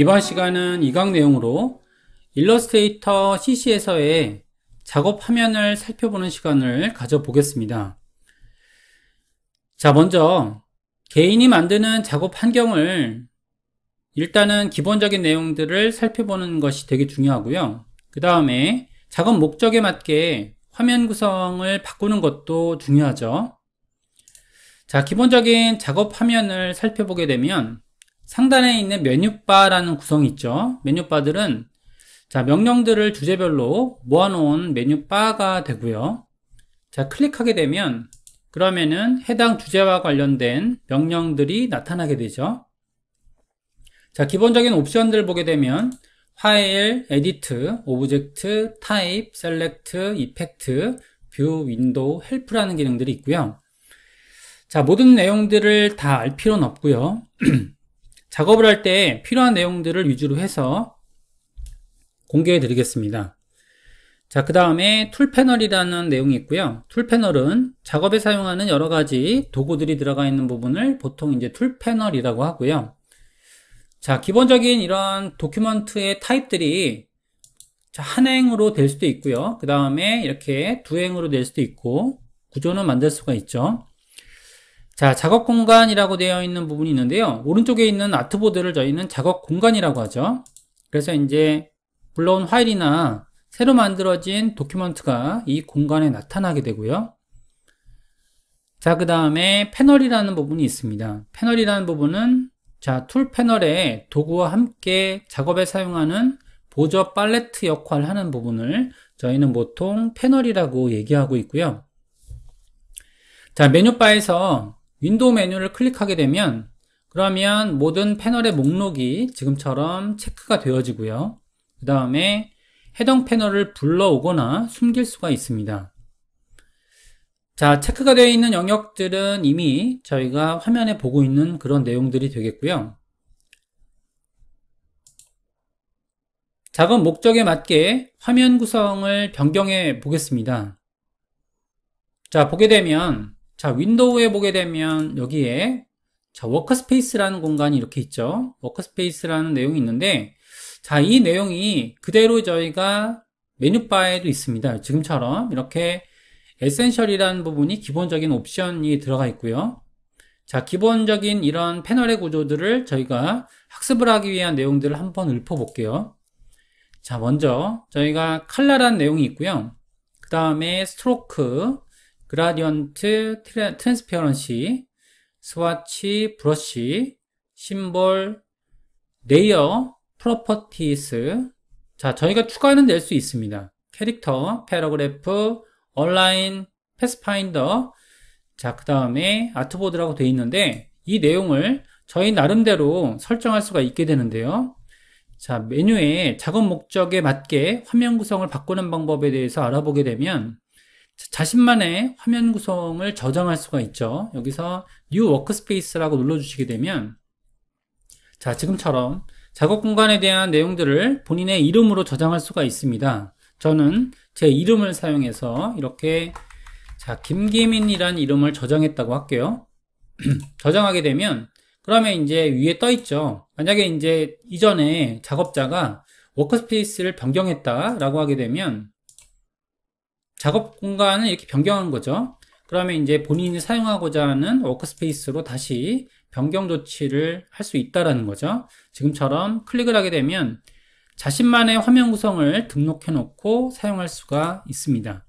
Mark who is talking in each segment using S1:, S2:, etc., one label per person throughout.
S1: 이번 시간은 이강 내용으로 일러스트레이터 CC에서의 작업 화면을 살펴보는 시간을 가져보겠습니다. 자, 먼저 개인이 만드는 작업 환경을 일단은 기본적인 내용들을 살펴보는 것이 되게 중요하고요. 그 다음에 작업 목적에 맞게 화면 구성을 바꾸는 것도 중요하죠. 자, 기본적인 작업 화면을 살펴보게 되면 상단에 있는 메뉴바라는 구성이 있죠. 메뉴바들은 자 명령들을 주제별로 모아놓은 메뉴바가 되고요. 자 클릭하게 되면 그러면은 해당 주제와 관련된 명령들이 나타나게 되죠. 자 기본적인 옵션들을 보게 되면 파일, 에디트, 오브젝트, 타입, 셀렉트, 이펙트, 뷰, 윈도우, 헬프라는 기능들이 있고요. 자 모든 내용들을 다 알 필요는 없고요. 작업을 할 때 필요한 내용들을 위주로 해서 공개해 드리겠습니다. 자, 그 다음에 툴 패널이라는 내용이 있고요. 툴 패널은 작업에 사용하는 여러 가지 도구들이 들어가 있는 부분을 보통 이제 툴 패널이라고 하고요. 자, 기본적인 이런 도큐먼트의 타입들이 한 행으로 될 수도 있고요. 그 다음에 이렇게 두 행으로 될 수도 있고 구조는 만들 수가 있죠. 자, 작업 공간이라고 되어 있는 부분이 있는데요. 오른쪽에 있는 아트보드를 저희는 작업 공간이라고 하죠. 그래서 이제 불러온 파일이나 새로 만들어진 도큐먼트가 이 공간에 나타나게 되고요. 자, 그 다음에 패널이라는 부분이 있습니다. 패널이라는 부분은 자, 툴 패널에 도구와 함께 작업에 사용하는 보조 팔레트 역할을 하는 부분을 저희는 보통 패널이라고 얘기하고 있고요. 자, 메뉴바에서 윈도우 메뉴를 클릭하게 되면 그러면 모든 패널의 목록이 지금처럼 체크가 되어지고요. 그 다음에 해당 패널을 불러오거나 숨길 수가 있습니다. 자, 체크가 되어 있는 영역들은 이미 저희가 화면에 보고 있는 그런 내용들이 되겠고요. 작업 목적에 맞게 화면 구성을 변경해 보겠습니다. 자, 보게 되면 자, 윈도우에 보게 되면 여기에 자, 워크스페이스라는 공간이 이렇게 있죠. 워크스페이스라는 내용이 있는데 자, 이 내용이 그대로 저희가 메뉴바에도 있습니다. 지금처럼 이렇게 에센셜이라는 부분이 기본적인 옵션이 들어가 있고요. 자, 기본적인 이런 패널의 구조들을 저희가 학습을 하기 위한 내용들을 한번 읊어볼게요. 자, 먼저 저희가 칼라란 내용이 있고요. 그 다음에 스트로크, 그라디언트, 트랜, 스페어런시 스와치, 브러쉬, 심볼, 레이어, 프로퍼티스 자 저희가 추가는 낼 수 있습니다 캐릭터, 패러그래프, 온라인 패스파인더 자 그 다음에 아트보드라고 되어 있는데 이 내용을 저희 나름대로 설정할 수가 있게 되는데요 자 메뉴에 작업 목적에 맞게 화면 구성을 바꾸는 방법에 대해서 알아보게 되면 자신만의 화면 구성을 저장할 수가 있죠 여기서 New Workspace라고 눌러주시게 되면 자 지금처럼 작업 공간에 대한 내용들을 본인의 이름으로 저장할 수가 있습니다 저는 제 이름을 사용해서 이렇게 자 김기민이란 이름을 저장했다고 할게요 저장하게 되면 그러면 이제 위에 떠 있죠 만약에 이제 이전에 작업자가 워크스페이스를 변경했다 라고 하게 되면 작업 공간을 이렇게 변경한 거죠. 그러면 이제 본인이 사용하고자 하는 워크스페이스로 다시 변경 조치를 할 수 있다라는 거죠. 지금처럼 클릭을 하게 되면 자신만의 화면 구성을 등록해 놓고 사용할 수가 있습니다.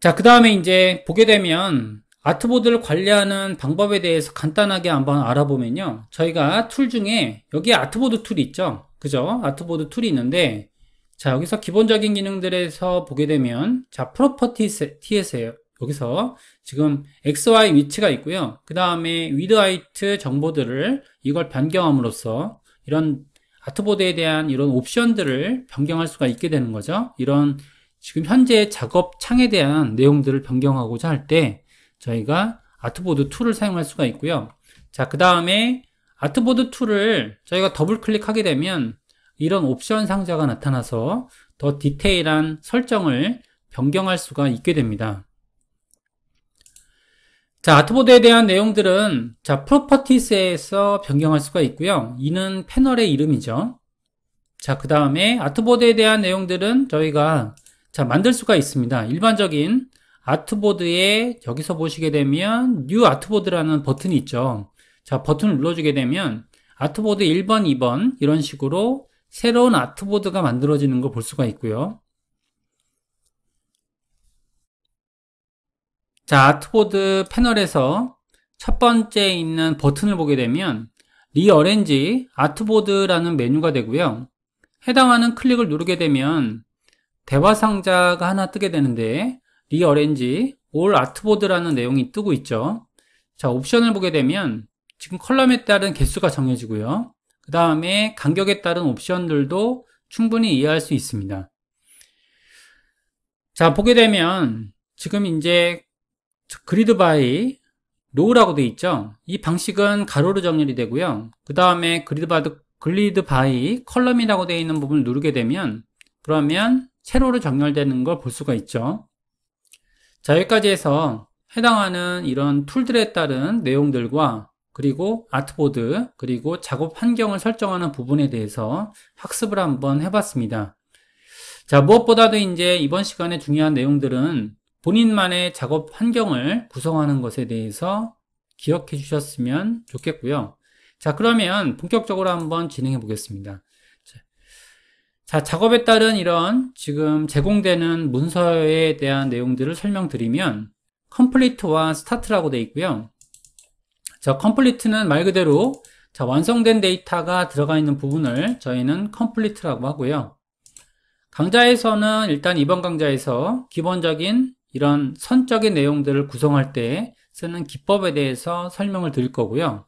S1: 자, 그 다음에 이제 보게 되면 아트보드를 관리하는 방법에 대해서 간단하게 한번 알아보면요. 저희가 툴 중에 여기 아트보드 툴이 있죠. 그죠? 아트보드 툴이 있는데 자 여기서 기본적인 기능들에서 보게 되면 자 프로퍼티에서요 여기서 지금 XY 위치가 있고요 그 다음에 위드하이트 정보들을 이걸 변경함으로써 이런 아트보드에 대한 이런 옵션들을 변경할 수가 있게 되는 거죠 이런 지금 현재 작업 창에 대한 내용들을 변경하고자 할 때 저희가 아트보드 툴을 사용할 수가 있고요 자 그 다음에 아트보드 툴을 저희가 더블 클릭하게 되면 이런 옵션 상자가 나타나서 더 디테일한 설정을 변경할 수가 있게 됩니다. 자, 아트보드에 대한 내용들은 자, 프로퍼티스에서 변경할 수가 있고요. 이는 패널의 이름이죠. 자, 그 다음에 아트보드에 대한 내용들은 저희가 자, 만들 수가 있습니다. 일반적인 아트보드에 여기서 보시게 되면 뉴 아트보드라는 버튼이 있죠. 자, 버튼을 눌러주게 되면 아트보드 1번, 2번 이런 식으로 새로운 아트보드가 만들어지는 걸 볼 수가 있고요. 자, 아트보드 패널에서 첫 번째 있는 버튼을 보게 되면 리어렌지 아트보드라는 메뉴가 되고요. 해당하는 클릭을 누르게 되면 대화 상자가 하나 뜨게 되는데 리어렌지 올 아트보드라는 내용이 뜨고 있죠. 자, 옵션을 보게 되면 지금 컬럼에 따른 개수가 정해지고요. 그 다음에 간격에 따른 옵션들도 충분히 이해할 수 있습니다 자 보게 되면 지금 이제 그리드 바이 노우라고 되어 있죠 이 방식은 가로로 정렬이 되고요 그 다음에 그리드 바드 글리드 바이 컬럼이라고 되어 있는 부분을 누르게 되면 그러면 세로로 정렬되는 걸 볼 수가 있죠 자 여기까지 해서 해당하는 이런 툴들에 따른 내용들과 그리고 아트보드, 그리고 작업 환경을 설정하는 부분에 대해서 학습을 한번 해봤습니다. 자, 무엇보다도 이제 이번 시간에 중요한 내용들은 본인만의 작업 환경을 구성하는 것에 대해서 기억해 주셨으면 좋겠고요. 자, 그러면 본격적으로 한번 진행해 보겠습니다. 자, 작업에 따른 이런 지금 제공되는 문서에 대한 내용들을 설명드리면 컴플리트와 스타트라고 되어 있고요. 자, 컴플리트는 말 그대로 자, 완성된 데이터가 들어가 있는 부분을 저희는 컴플리트라고 하고요. 강좌에서는 일단 이번 강좌에서 기본적인 이런 선적인 내용들을 구성할 때 쓰는 기법에 대해서 설명을 드릴 거고요.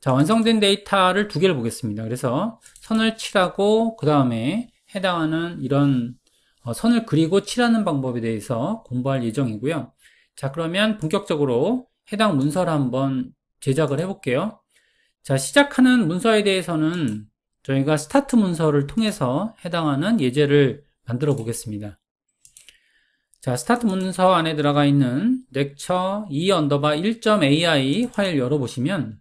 S1: 자, 완성된 데이터를 두 개를 보겠습니다. 그래서 선을 칠하고 그 다음에 해당하는 이런 어, 선을 그리고 칠하는 방법에 대해서 공부할 예정이고요. 자, 그러면 본격적으로 해당 문서를 한번 제작을 해볼게요. 자, 시작하는 문서에 대해서는 저희가 스타트 문서를 통해서 해당하는 예제를 만들어 보겠습니다. 자, 스타트 문서 안에 들어가 있는 렉처 2 e 언더바 1.ai 화일 열어보시면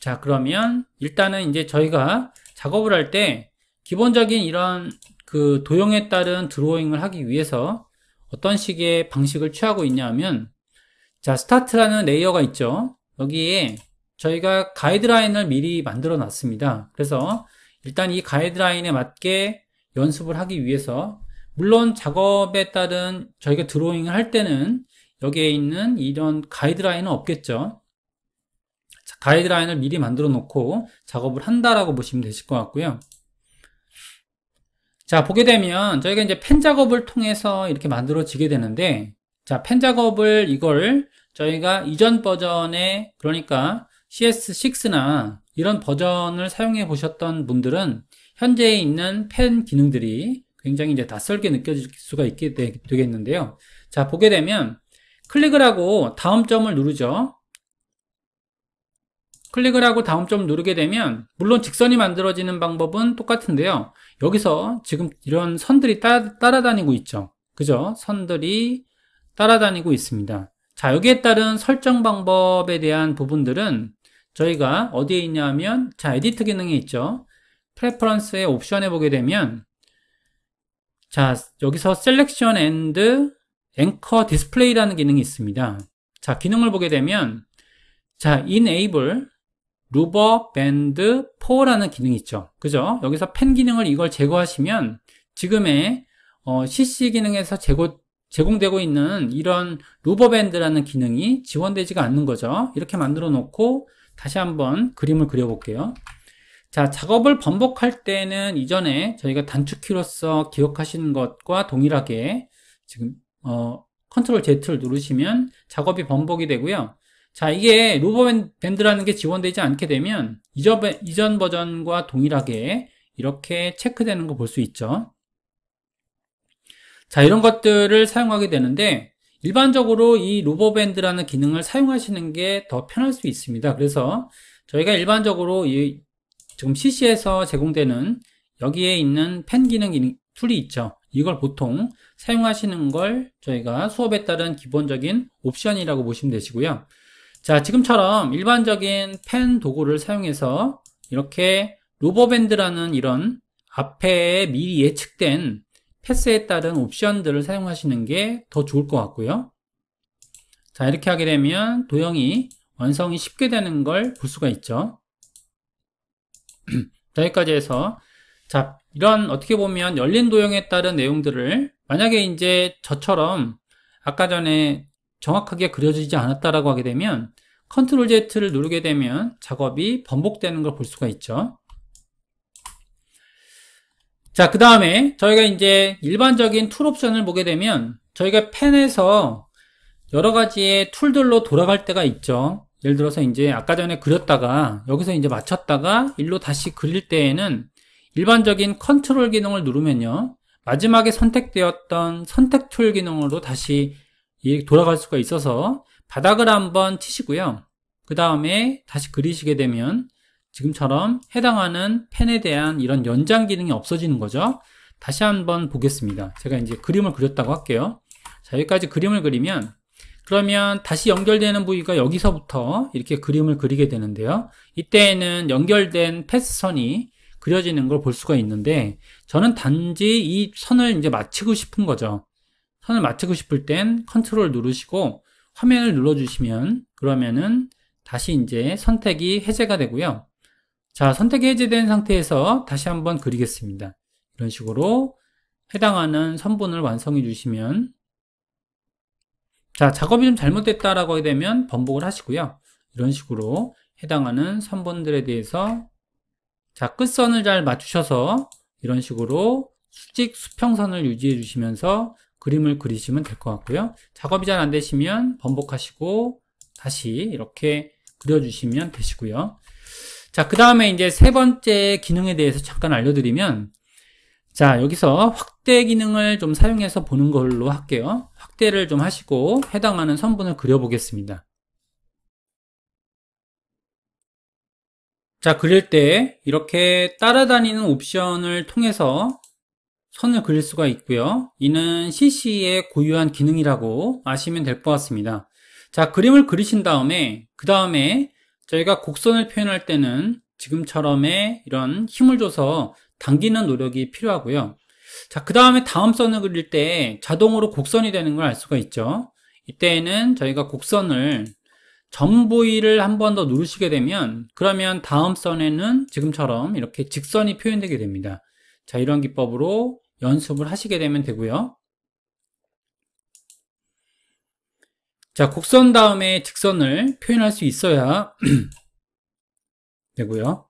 S1: 자, 그러면 일단은 이제 저희가 작업을 할 때 기본적인 이런 그 도형에 따른 드로잉을 하기 위해서 어떤 식의 방식을 취하고 있냐면 자, 스타트라는 레이어가 있죠. 여기에 저희가 가이드라인을 미리 만들어 놨습니다. 그래서 일단 이 가이드라인에 맞게 연습을 하기 위해서 물론 작업에 따른 저희가 드로잉을 할 때는 여기에 있는 이런 가이드라인은 없겠죠. 자, 가이드라인을 미리 만들어 놓고 작업을 한다라고 보시면 되실 것 같고요. 자, 보게 되면 저희가 이제 펜 작업을 통해서 이렇게 만들어지게 되는데 자, 펜 작업을 이걸 저희가 이전 버전에 그러니까 CS6나 이런 버전을 사용해 보셨던 분들은 현재 있는 펜 기능들이 굉장히 이제 낯설게 느껴질 수가 있게 되, 겠는데요 자, 보게 되면 클릭을 하고 다음 점을 누르죠. 클릭을 하고 다음 점을 누르게 되면 물론 직선이 만들어지는 방법은 똑같은데요. 여기서 지금 이런 선들이 따, 따라다니고 있죠. 그죠? 선들이 따라다니고 있습니다. 자, 여기에 따른 설정 방법에 대한 부분들은 저희가 어디에 있냐면 자, 에디트 기능이 있죠. 프레퍼런스의 옵션에 보게 되면 자, 여기서 셀렉션 앤드 앵커 디스플레이라는 기능이 있습니다. 자, 기능을 보게 되면 자, enable 루버 밴드 4라는 기능이 있죠. 그죠? 여기서 펜 기능을 이걸 제거하시면 지금의 어, CC 기능에서 제거 제공되고 있는 이런 루버밴드라는 기능이 지원되지가 않는 거죠 이렇게 만들어 놓고 다시 한번 그림을 그려볼게요 자 작업을 번복할 때는 이전에 저희가 단축키로서 기억하시는 것과 동일하게 지금 어, 컨트롤 Z를 누르시면 작업이 번복이 되고요 자 이게 루버밴드라는 게 지원되지 않게 되면 이전, 이전 버전과 동일하게 이렇게 체크되는 거 볼 수 있죠 자 이런 것들을 사용하게 되는데 일반적으로 이 로버밴드라는 기능을 사용하시는 게 더 편할 수 있습니다 그래서 저희가 일반적으로 이 지금 CC에서 제공되는 여기에 있는 펜 기능 툴이 있죠 이걸 보통 사용하시는 걸 저희가 수업에 따른 기본적인 옵션이라고 보시면 되시고요 자 지금처럼 일반적인 펜 도구를 사용해서 이렇게 로버밴드라는 이런 앞에 미리 예측된 패스에 따른 옵션들을 사용하시는 게 더 좋을 것 같고요 자 이렇게 하게 되면 도형이 완성이 쉽게 되는 걸 볼 수가 있죠 여기까지 해서 자 이런 어떻게 보면 열린 도형에 따른 내용들을 만약에 이제 저처럼 아까 전에 정확하게 그려지지 않았다라고 하게 되면 컨트롤 Z를 누르게 되면 작업이 번복되는 걸 볼 수가 있죠 자, 그 다음에 저희가 이제 일반적인 툴 옵션을 보게 되면 저희가 펜에서 여러 가지의 툴들로 돌아갈 때가 있죠. 예를 들어서 이제 아까 전에 그렸다가 여기서 이제 맞췄다가 일로 다시 그릴 때에는 일반적인 컨트롤 기능을 누르면요. 마지막에 선택되었던 선택 툴 기능으로 다시 돌아갈 수가 있어서 바닥을 한번 치시고요. 그 다음에 다시 그리시게 되면 지금처럼 해당하는 펜에 대한 이런 연장 기능이 없어지는 거죠 다시 한번 보겠습니다 제가 이제 그림을 그렸다고 할게요 자 여기까지 그림을 그리면 그러면 다시 연결되는 부위가 여기서부터 이렇게 그림을 그리게 되는데요 이때에는 연결된 패스선이 그려지는 걸 볼 수가 있는데 저는 단지 이 선을 이제 마치고 싶은 거죠 선을 마치고 싶을 땐 컨트롤 누르시고 화면을 눌러주시면 그러면은 다시 이제 선택이 해제가 되고요 자, 선택 해제된 상태에서 다시 한번 그리겠습니다. 이런 식으로 해당하는 선분을 완성해 주시면 자, 작업이 좀 잘못됐다라고 되면 번복을 하시고요. 이런 식으로 해당하는 선분들에 대해서 자, 끝선을 잘 맞추셔서 이런 식으로 수직 수평선을 유지해 주시면서 그림을 그리시면 될 것 같고요. 작업이 잘 안 되시면 번복하시고 다시 이렇게 그려주시면 되시고요. 자, 그 다음에 이제 세 번째 기능에 대해서 잠깐 알려드리면, 자, 여기서 확대 기능을 좀 사용해서 보는 걸로 할게요. 확대를 좀 하시고 해당하는 선분을 그려보겠습니다. 자, 그릴 때 이렇게 따라다니는 옵션을 통해서 선을 그릴 수가 있고요. 이는 CC의 고유한 기능이라고 아시면 될 것 같습니다. 자, 그림을 그리신 다음에 그 다음에 저희가 곡선을 표현할 때는 지금처럼의 이런 힘을 줘서 당기는 노력이 필요하고요. 자, 그 다음에 다음 선을 그릴 때 자동으로 곡선이 되는 걸 알 수가 있죠. 이때에는 저희가 곡선을 점 부위를 한 번 더 누르시게 되면 그러면 다음 선에는 지금처럼 이렇게 직선이 표현되게 됩니다. 자, 이런 기법으로 연습을 하시게 되면 되고요. 자, 곡선 다음에 직선을 표현할 수 있어야 되고요.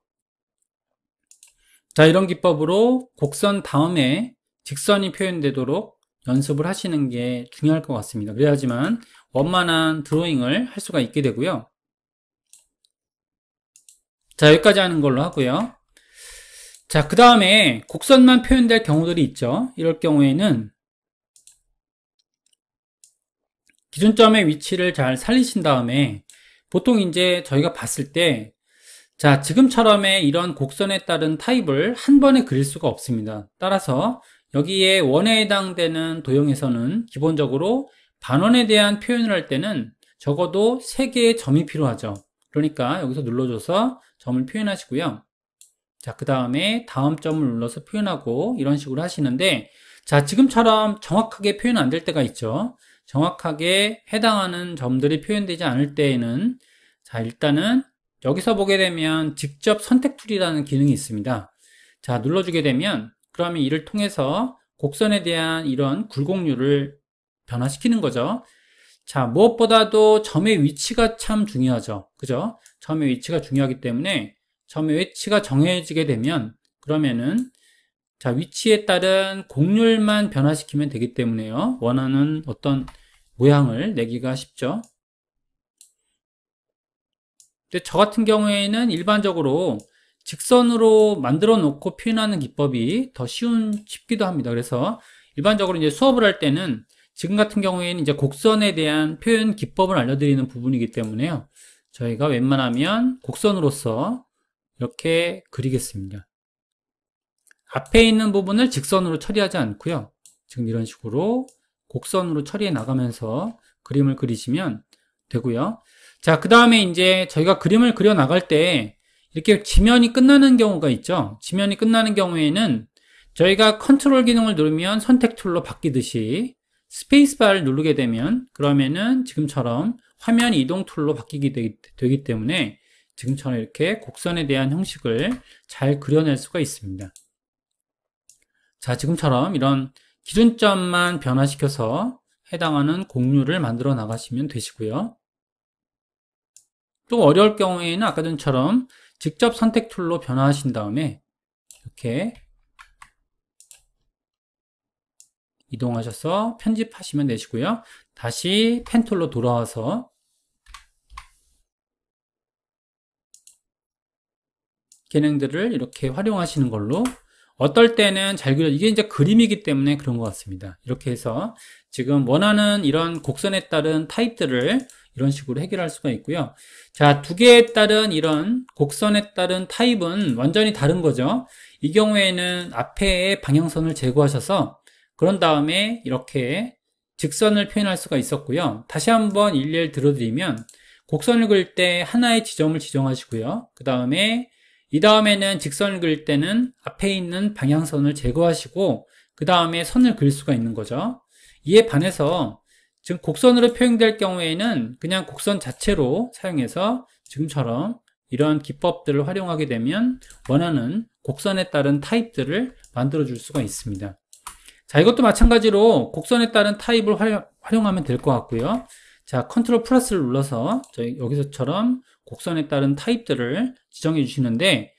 S1: 자, 이런 기법으로 곡선 다음에 직선이 표현되도록 연습을 하시는 게 중요할 것 같습니다. 그래야지만 원만한 드로잉을 할 수가 있게 되고요. 자, 여기까지 하는 걸로 하고요. 자, 그 다음에 곡선만 표현될 경우들이 있죠. 이럴 경우에는 기준점의 위치를 잘 살리신 다음에 보통 이제 저희가 봤을 때 자, 지금처럼의 이런 곡선에 따른 타입을 한 번에 그릴 수가 없습니다. 따라서 여기에 원에 해당되는 도형에서는 기본적으로 반원에 대한 표현을 할 때는 적어도 3개의 점이 필요하죠. 그러니까 여기서 눌러줘서 점을 표현하시고요. 자, 그 다음에 다음 점을 눌러서 표현하고 이런 식으로 하시는데 자, 지금처럼 정확하게 표현 안 될 때가 있죠. 정확하게 해당하는 점들이 표현되지 않을 때에는 자 일단은 여기서 보게 되면 직접 선택 툴이라는 기능이 있습니다 자 눌러주게 되면 그러면 이를 통해서 곡선에 대한 이런 굴곡률을 변화시키는 거죠 자 무엇보다도 점의 위치가 참 중요하죠 그죠 점의 위치가 중요하기 때문에 점의 위치가 정해지게 되면 그러면은 자 위치에 따른 곡률만 변화시키면 되기 때문에요 원하는 어떤 모양을 내기가 쉽죠 근데 저 같은 경우에는 일반적으로 직선으로 만들어 놓고 표현하는 기법이 더 쉬운 쉽기도 합니다 그래서 일반적으로 이제 수업을 할 때는 지금 같은 경우에는 이제 곡선에 대한 표현 기법을 알려드리는 부분이기 때문에요 저희가 웬만하면 곡선으로서 이렇게 그리겠습니다 앞에 있는 부분을 직선으로 처리하지 않고요. 지금 이런 식으로 곡선으로 처리해 나가면서 그림을 그리시면 되고요. 자, 그 다음에 이제 저희가 그림을 그려 나갈 때 이렇게 지면이 끝나는 경우가 있죠. 지면이 끝나는 경우에는 저희가 컨트롤 기능을 누르면 선택 툴로 바뀌듯이 스페이스바를 누르게 되면 그러면은 지금처럼 화면 이동 툴로 바뀌게 되기, 되기 때문에 지금처럼 이렇게 곡선에 대한 형식을 잘 그려낼 수가 있습니다. 자 지금처럼 이런 기준점만 변화시켜서 해당하는 공유를 만들어 나가시면 되시고요 또 어려울 경우에는 아까 전처럼 직접 선택 툴로 변화하신 다음에 이렇게 이동하셔서 편집하시면 되시고요 다시 펜 툴로 돌아와서 기능들을 이렇게 활용하시는 걸로 어떨 때는 잘 그려 이게 이제 그림이기 때문에 그런 것 같습니다 이렇게 해서 지금 원하는 이런 곡선에 따른 타입들을 이런 식으로 해결할 수가 있고요 자두 개에 따른 이런 곡선에 따른 타입은 완전히 다른 거죠 이 경우에는 앞에 방향선을 제거하셔서 그런 다음에 이렇게 직선을 표현할 수가 있었고요 다시 한번 일례를 들어드리면 곡선을 그릴 때 하나의 지점을 지정하시고요 그 다음에 이 다음에는 직선을 그릴 때는 앞에 있는 방향선을 제거하시고 그 다음에 선을 그릴 수가 있는 거죠 이에 반해서 지금 곡선으로 표현될 경우에는 그냥 곡선 자체로 사용해서 지금처럼 이러한 기법들을 활용하게 되면 원하는 곡선에 따른 타입들을 만들어 줄 수가 있습니다 자 이것도 마찬가지로 곡선에 따른 타입을 활용, 하면 될 것 같고요 자 컨트롤 플러스를 눌러서 저희 여기서처럼 곡선에 따른 타입들을 지정해 주시는데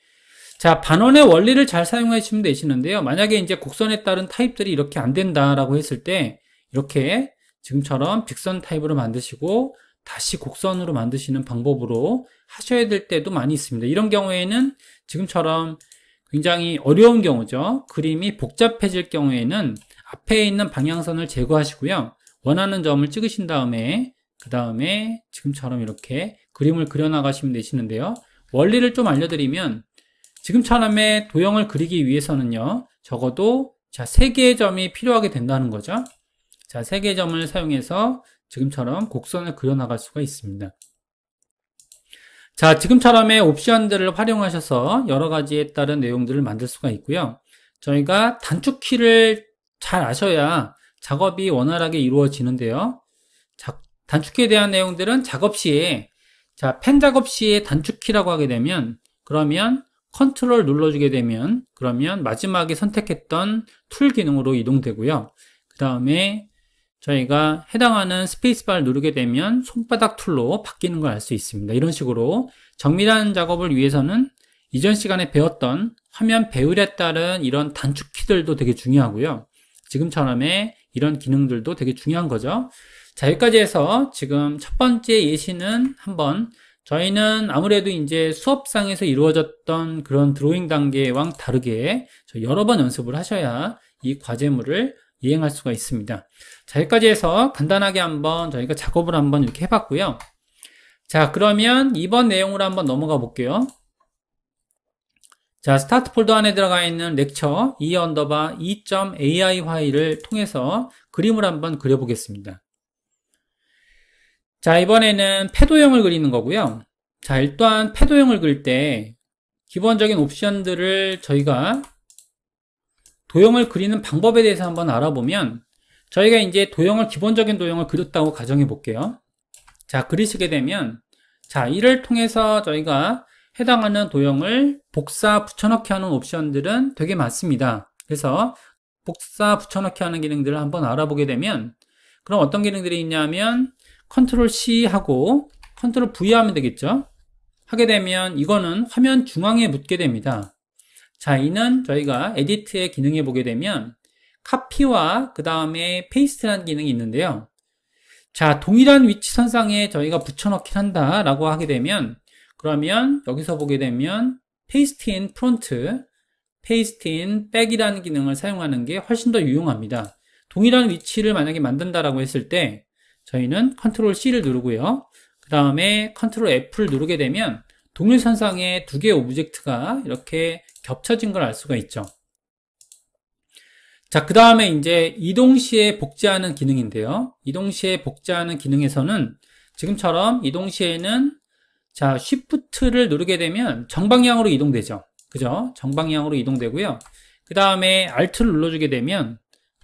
S1: 자 반원의 원리를 잘사용하시면 되시는데요 만약에 이제 곡선에 따른 타입들이 이렇게 안 된다라고 했을 때 이렇게 지금처럼 직선 타입으로 만드시고 다시 곡선으로 만드시는 방법으로 하셔야 될 때도 많이 있습니다 이런 경우에는 지금처럼 굉장히 어려운 경우죠 그림이 복잡해질 경우에는 앞에 있는 방향선을 제거하시고요 원하는 점을 찍으신 다음에 그 다음에 지금처럼 이렇게 그림을 그려나가시면 되시는데요 원리를 좀 알려드리면 지금처럼의 도형을 그리기 위해서는요 적어도 자 세개의 점이 필요하게 된다는 거죠 자 세개의 점을 사용해서 지금처럼 곡선을 그려나갈 수가 있습니다 자 지금처럼의 옵션들을 활용하셔서 여러 가지에 따른 내용들을 만들 수가 있고요 저희가 단축키를 잘 아셔야 작업이 원활하게 이루어지는데요 단축키에 대한 내용들은 작업 시에 자, 펜 작업 시에 단축키라고 하게 되면 그러면 컨트롤 눌러주게 되면 그러면 마지막에 선택했던 툴 기능으로 이동되고요. 그 다음에 저희가 해당하는 스페이스바를 누르게 되면 손바닥 툴로 바뀌는 걸 알 수 있습니다. 이런 식으로 정밀한 작업을 위해서는 이전 시간에 배웠던 화면 배율에 따른 이런 단축키들도 되게 중요하고요. 지금처럼의 이런 기능들도 되게 중요한 거죠. 자 여기까지 해서 지금 첫 번째 예시는 한번 저희는 아무래도 이제 수업상에서 이루어졌던 그런 드로잉 단계와 다르게 여러 번 연습을 하셔야 이 과제물을 이행할 수가 있습니다 자 여기까지 해서 간단하게 한번 저희가 작업을 한번 이렇게 해봤고요 자 그러면 이번 내용으로 한번 넘어가 볼게요 자 스타트 폴더 안에 들어가 있는 렉처 e 언더바 2.ai e 화일을 통해서 그림을 한번 그려보겠습니다 자 이번에는 패도형을 그리는 거고요 자 일단 패도형을 그릴 때 기본적인 옵션들을 저희가 도형을 그리는 방법에 대해서 한번 알아보면 저희가 이제 도형을 기본적인 도형을 그렸다고 가정해 볼게요 자 그리시게 되면 자 이를 통해서 저희가 해당하는 도형을 복사 붙여넣기 하는 옵션들은 되게 많습니다 그래서 복사 붙여넣기 하는 기능들을 한번 알아보게 되면 그럼 어떤 기능들이 있냐면 컨트롤 C 하고 컨트롤 V 하면 되겠죠 하게 되면 이거는 화면 중앙에 묻게 됩니다 자 이는 저희가 에디트의 기능에 보게 되면 카피와 그 다음에 페이스트라는 기능이 있는데요 자 동일한 위치 선상에 저희가 붙여넣긴 한다 라고 하게 되면 그러면 여기서 보게 되면 페이스트 인 프론트 페이스트 인 백이라는 기능을 사용하는 게 훨씬 더 유용합니다 동일한 위치를 만약에 만든다라고 했을 때 저희는 컨트롤 C를 누르고요. 그 다음에 컨트롤 F를 누르게 되면 동일선상에 두 개의 오브젝트가 이렇게 겹쳐진 걸 알 수가 있죠. 자, 그 다음에 이제 이동 시에 복제하는 기능인데요. 이동 시에 복제하는 기능에서는 지금처럼 이동 시에는 자, Shift를 누르게 되면 정방향으로 이동되죠. 그죠? 정방향으로 이동되고요. 그 다음에 Alt를 눌러주게 되면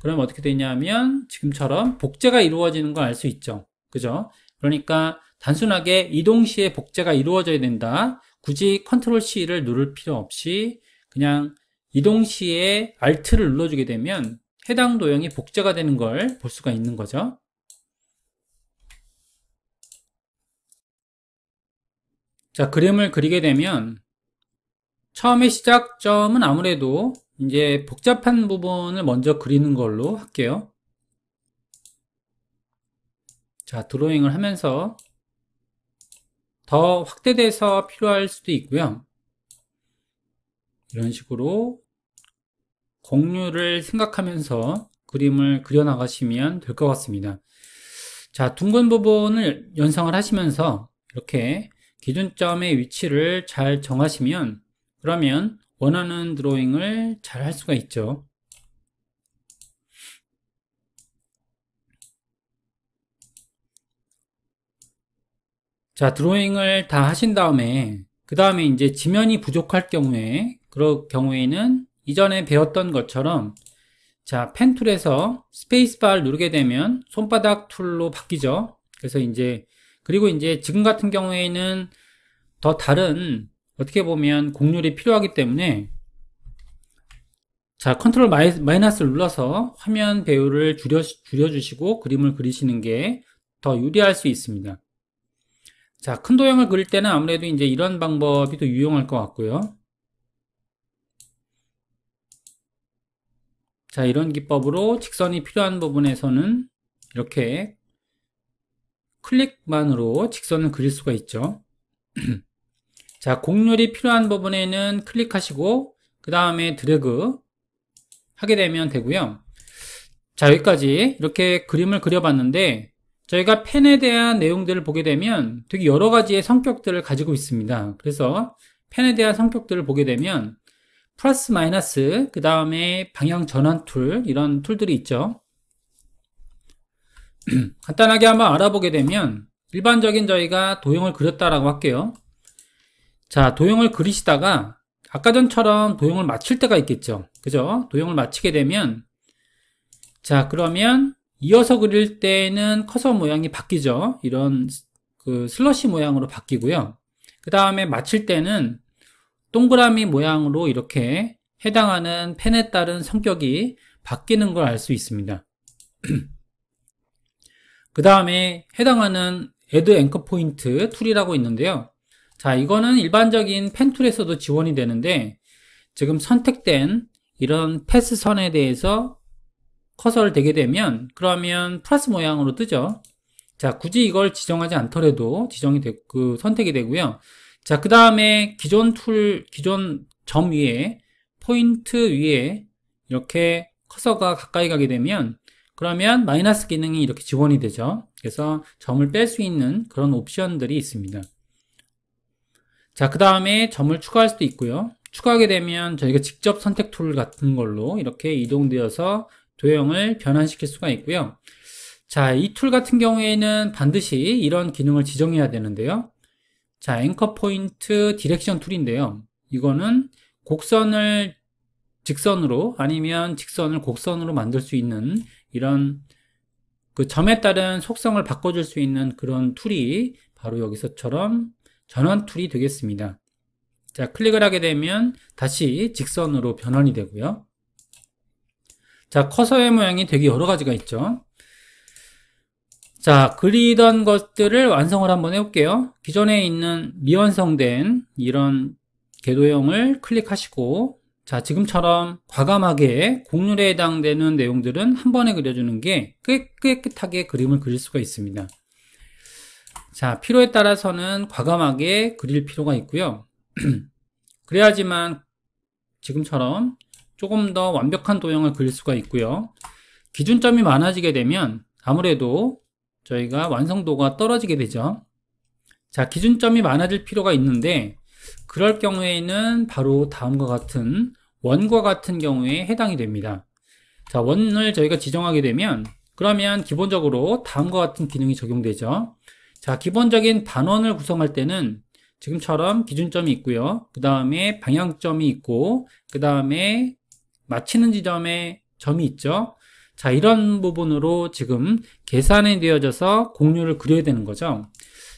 S1: 그럼 어떻게 되냐면 지금처럼 복제가 이루어지는 걸 알 수 있죠. 그죠? 그러니까 단순하게 이동 시에 복제가 이루어져야 된다. 굳이 컨트롤 C를 누를 필요 없이 그냥 이동 시에 Alt를 눌러주게 되면 해당 도형이 복제가 되는 걸 볼 수가 있는 거죠. 자, 그림을 그리게 되면 처음에 시작점은 아무래도 이제 복잡한 부분을 먼저 그리는 걸로 할게요 자 드로잉을 하면서 더 확대돼서 필요할 수도 있고요 이런 식으로 공유를 생각하면서 그림을 그려나가시면 될 것 같습니다 자 둥근 부분을 연상을 하시면서 이렇게 기준점의 위치를 잘 정하시면 그러면 원하는 드로잉을 잘 할 수가 있죠 자 드로잉을 다 하신 다음에 그 다음에 이제 지면이 부족할 경우에 그럴 경우에는 이전에 배웠던 것처럼 자 펜툴에서 스페이스바를 누르게 되면 손바닥 툴로 바뀌죠 그래서 이제 그리고 이제 지금 같은 경우에는 더 다른 어떻게 보면 곡률이 필요하기 때문에 자 컨트롤 마이, 마이너스를 눌러서 화면 배율을 줄여, 줄여주시고 그림을 그리시는 게 더 유리할 수 있습니다 자큰 도형을 그릴 때는 아무래도 이제 이런 방법이 더 유용할 것 같고요 자 이런 기법으로 직선이 필요한 부분에서는 이렇게 클릭만으로 직선을 그릴 수가 있죠 자, 곡률이 필요한 부분에는 클릭하시고 그 다음에 드래그 하게 되면 되고요. 자, 여기까지 이렇게 그림을 그려봤는데 저희가 펜에 대한 내용들을 보게 되면 되게 여러 가지의 성격들을 가지고 있습니다. 그래서 펜에 대한 성격들을 보게 되면 플러스 마이너스 그 다음에 방향 전환 툴 이런 툴들이 있죠. 간단하게 한번 알아보게 되면 일반적인 저희가 도형을 그렸다라고 할게요. 자, 도형을 그리시다가 아까 전처럼 도형을 맞출 때가 있겠죠. 그죠? 도형을 맞추게 되면 자, 그러면 이어서 그릴 때는 커서 모양이 바뀌죠. 이런 그 슬러시 모양으로 바뀌고요. 그 다음에 맞출 때는 동그라미 모양으로 이렇게 해당하는 펜에 따른 성격이 바뀌는 걸 알 수 있습니다. 그 다음에 해당하는 add anchor point 툴이라고 있는데요. 자 이거는 일반적인 펜툴에서도 지원이 되는데 지금 선택된 이런 패스선에 대해서 커서를 대게 되면 그러면 플러스 모양으로 뜨죠 자 굳이 이걸 지정하지 않더라도 지정이 되, 그 선택이 되고요 자그 다음에 기존 툴 기존 점 위에 포인트 위에 이렇게 커서가 가까이 가게 되면 그러면 마이너스 기능이 이렇게 지원이 되죠 그래서 점을 뺄 수 있는 그런 옵션들이 있습니다 자, 그 다음에 점을 추가할 수도 있고요. 추가하게 되면 저희가 직접 선택 툴 같은 걸로 이렇게 이동되어서 도형을 변환시킬 수가 있고요. 자, 이 툴 같은 경우에는 반드시 이런 기능을 지정해야 되는데요. 자, 앵커 포인트 디렉션 툴인데요. 이거는 곡선을 직선으로 아니면 직선을 곡선으로 만들 수 있는 이런 그 점에 따른 속성을 바꿔줄 수 있는 그런 툴이 바로 여기서처럼 전원 툴이 되겠습니다. 자, 클릭을 하게 되면 다시 직선으로 변환이 되고요. 자, 커서의 모양이 되게 여러 가지가 있죠. 자, 그리던 것들을 완성을 한번 해볼게요. 기존에 있는 미완성된 이런 궤도형을 클릭하시고 자, 지금처럼 과감하게 공률에 해당되는 내용들은 한 번에 그려주는 게 깨끗하게 그림을 그릴 수가 있습니다. 자, 필요에 따라서는 과감하게 그릴 필요가 있고요. 그래야지만 지금처럼 조금 더 완벽한 도형을 그릴 수가 있고요. 기준점이 많아지게 되면 아무래도 저희가 완성도가 떨어지게 되죠. 자, 기준점이 많아질 필요가 있는데 그럴 경우에는 바로 다음과 같은 원과 같은 경우에 해당이 됩니다. 자, 원을 저희가 지정하게 되면 그러면 기본적으로 다음과 같은 기능이 적용되죠. 자, 기본적인 단원을 구성할 때는 지금처럼 기준점이 있고요. 그 다음에 방향점이 있고, 그 다음에 맞히는 지점에 점이 있죠. 자, 이런 부분으로 지금 계산이 되어져서 공유를 그려야 되는 거죠.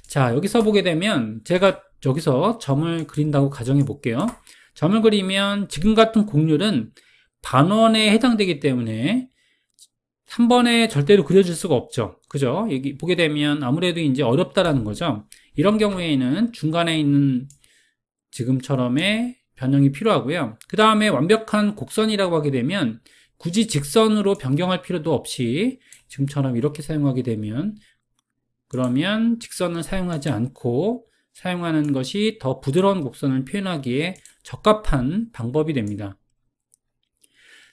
S1: 자, 여기서 보게 되면 제가 여기서 점을 그린다고 가정해 볼게요. 점을 그리면 지금 같은 곡률은 반원에 해당되기 때문에 한 번에 절대로 그려질 수가 없죠. 그죠? 여기 보게 되면 아무래도 이제 어렵다라는 거죠. 이런 경우에는 중간에 있는 지금처럼의 변형이 필요하고요. 그 다음에 완벽한 곡선이라고 하게 되면 굳이 직선으로 변경할 필요도 없이 지금처럼 이렇게 사용하게 되면 그러면 직선을 사용하지 않고 사용하는 것이 더 부드러운 곡선을 표현하기에 적합한 방법이 됩니다.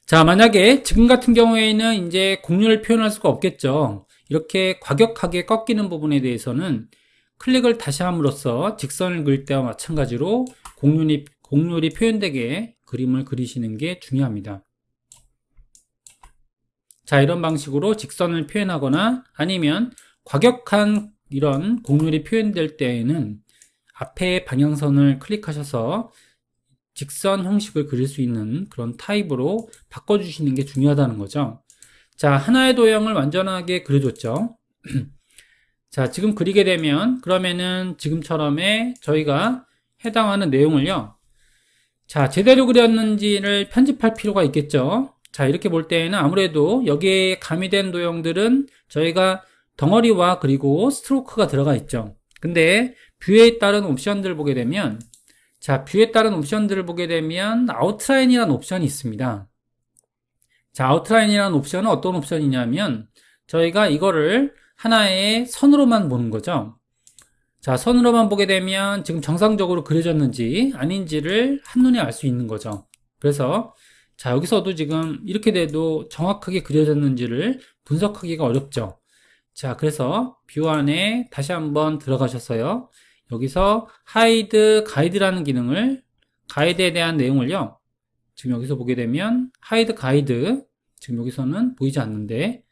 S1: 자, 만약에 지금 같은 경우에는 이제 공률을 표현할 수가 없겠죠. 이렇게 과격하게 꺾이는 부분에 대해서는 클릭을 다시 함으로써 직선을 그릴 때와 마찬가지로 공률이공률이 표현되게 그림을 그리시는 게 중요합니다. 자, 이런 방식으로 직선을 표현하거나 아니면 과격한 이런 공률이 표현될 때에는 앞에 방향선을 클릭하셔서 직선 형식을 그릴 수 있는 그런 타입으로 바꿔주시는 게 중요하다는 거죠. 자, 하나의 도형을 완전하게 그려줬죠. 자, 지금 그리게 되면 그러면은 지금처럼의 저희가 해당하는 내용을요. 자, 제대로 그렸는지를 편집할 필요가 있겠죠. 자, 이렇게 볼 때에는 아무래도 여기에 가미된 도형들은 저희가 덩어리와 그리고 스트로크가 들어가 있죠. 근데 뷰에 따른 옵션들 을 보게 되면 자, 뷰에 따른 옵션들을 보게 되면 아웃라인이라는 옵션이 있습니다. 자, 아웃라인이라는 옵션은 어떤 옵션이냐면 저희가 이거를 하나의 선으로만 보는 거죠. 자, 선으로만 보게 되면 지금 정상적으로 그려졌는지 아닌지를 한눈에 알 수 있는 거죠. 그래서 자, 여기서도 지금 이렇게 돼도 정확하게 그려졌는지를 분석하기가 어렵죠. 자, 그래서 뷰 안에 다시 한번 들어가셨어요. 여기서 하이드 가이드라는 기능을 가이드에 대한 내용을요 지금 여기서 보게 되면 하이드 가이드 지금 여기서는 보이지 않는데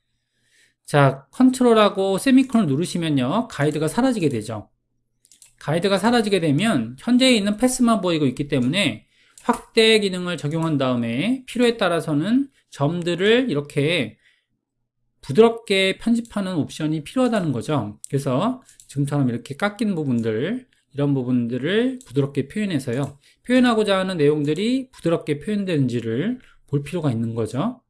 S1: 자 컨트롤하고 세미콘을 누르시면요 가이드가 사라지게 되죠 가이드가 사라지게 되면 현재 있는 패스만 보이고 있기 때문에 확대 기능을 적용한 다음에 필요에 따라서는 점들을 이렇게 부드럽게 편집하는 옵션이 필요하다는 거죠 그래서 지금처럼 이렇게 깎인 부분들 이런 부분들을 부드럽게 표현해서요 표현하고자 하는 내용들이 부드럽게 표현되는지를 볼 필요가 있는 거죠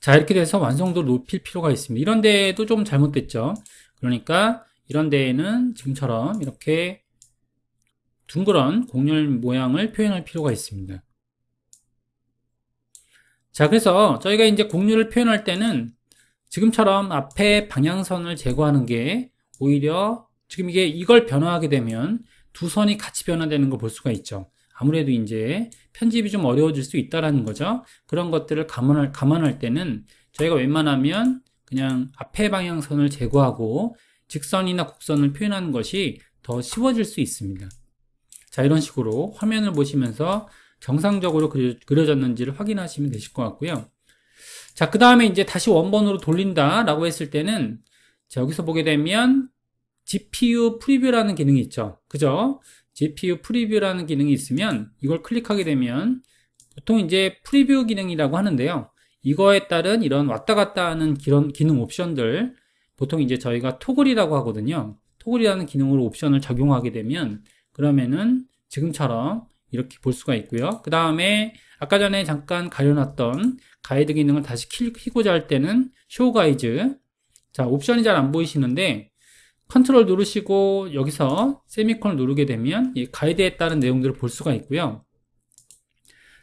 S1: 자 이렇게 돼서 완성도를 높일 필요가 있습니다 이런 데에도 좀 잘못됐죠 그러니까 이런 데에는 지금처럼 이렇게 둥그런 공렬 모양을 표현할 필요가 있습니다 자 그래서 저희가 이제 공률을 표현할 때는 지금처럼 앞에 방향선을 제거하는 게 오히려 지금 이게 이걸 변화하게 되면 두 선이 같이 변화되는 걸 볼 수가 있죠. 아무래도 이제 편집이 좀 어려워질 수 있다라는 거죠. 그런 것들을 감안할, 감안할 때는 저희가 웬만하면 그냥 앞에 방향선을 제거하고 직선이나 곡선을 표현하는 것이 더 쉬워질 수 있습니다. 자, 이런 식으로 화면을 보시면서 정상적으로 그려졌는지를 확인하시면 되실 것 같고요. 자, 그 다음에 이제 다시 원본으로 돌린다라고 했을 때는 자, 여기서 보게 되면 GPU 프리뷰라는 기능이 있죠. 그죠? GPU 프리뷰라는 기능이 있으면 이걸 클릭하게 되면 보통 이제 프리뷰 기능이라고 하는데요. 이거에 따른 이런 왔다 갔다 하는 기 기능 옵션들 보통 이제 저희가 토글이라고 하거든요. 토글이라는 기능으로 옵션을 적용하게 되면 그러면은 지금처럼 이렇게 볼 수가 있고요. 그 다음에 아까 전에 잠깐 가려놨던 가이드 기능을 다시 키고자 할 때는 쇼 가이즈 자 옵션이 잘 안 보이시는데 컨트롤 누르시고 여기서 세미콘을 누르게 되면 이 가이드에 따른 내용들을 볼 수가 있고요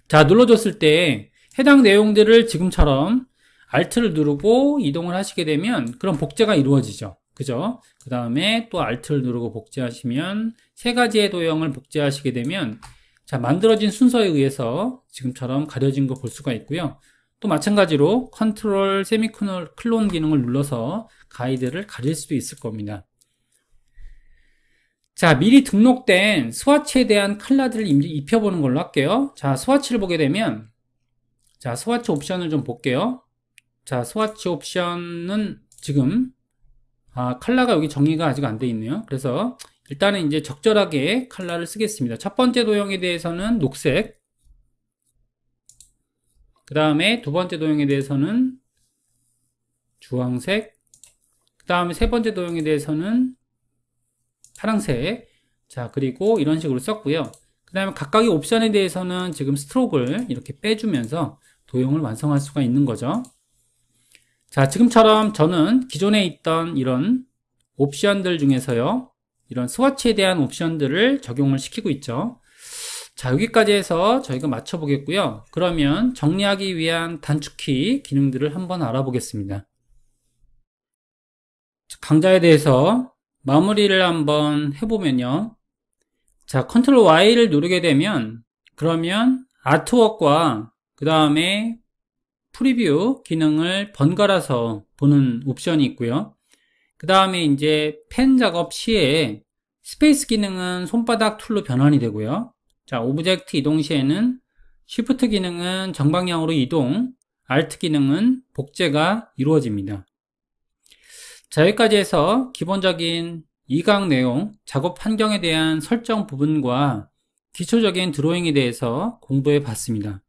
S1: 자 눌러줬을 때 해당 내용들을 지금처럼 Alt를 누르고 이동을 하시게 되면 그런 복제가 이루어지죠 그죠? 그 다음에 또 Alt를 누르고 복제하시면 세 가지의 도형을 복제하시게 되면 자 만들어진 순서에 의해서 지금처럼 가려진 거 볼 수가 있고요 또 마찬가지로 컨트롤 세미 널 클론 기능을 눌러서 가이드를 가릴 수도 있을 겁니다 자 미리 등록된 스와치에 대한 칼라들을 입혀보는 걸로 할게요 자 스와치를 보게 되면 자 스와치 옵션을 좀 볼게요 자 스와치 옵션은 지금 아 칼라가 여기 정의가 아직 안 돼 있네요 그래서 일단은 이제 적절하게 칼라를 쓰겠습니다. 첫 번째 도형에 대해서는 녹색 그 다음에 두 번째 도형에 대해서는 주황색 그 다음에 세 번째 도형에 대해서는 파랑색 자 그리고 이런 식으로 썼고요 그 다음에 각각의 옵션에 대해서는 지금 스트로크를 이렇게 빼주면서 도형을 완성할 수가 있는 거죠 자 지금처럼 저는 기존에 있던 이런 옵션들 중에서요 이런 스와치에 대한 옵션들을 적용을 시키고 있죠 자 여기까지 해서 저희가 맞춰 보겠고요 그러면 정리하기 위한 단축키 기능들을 한번 알아보겠습니다 강좌에 대해서 마무리를 한번 해보면요 자 컨트롤 Y를 누르게 되면 그러면 아트웍과 그 다음에 프리뷰 기능을 번갈아서 보는 옵션이 있고요 그 다음에 이제 펜 작업 시에 스페이스 기능은 손바닥 툴로 변환이 되고요. 자, 오브젝트 이동 시에는 쉬프트 기능은 정방향으로 이동, 알트 기능은 복제가 이루어집니다. 자, 여기까지 해서 기본적인 이강 내용, 작업 환경에 대한 설정 부분과 기초적인 드로잉에 대해서 공부해 봤습니다.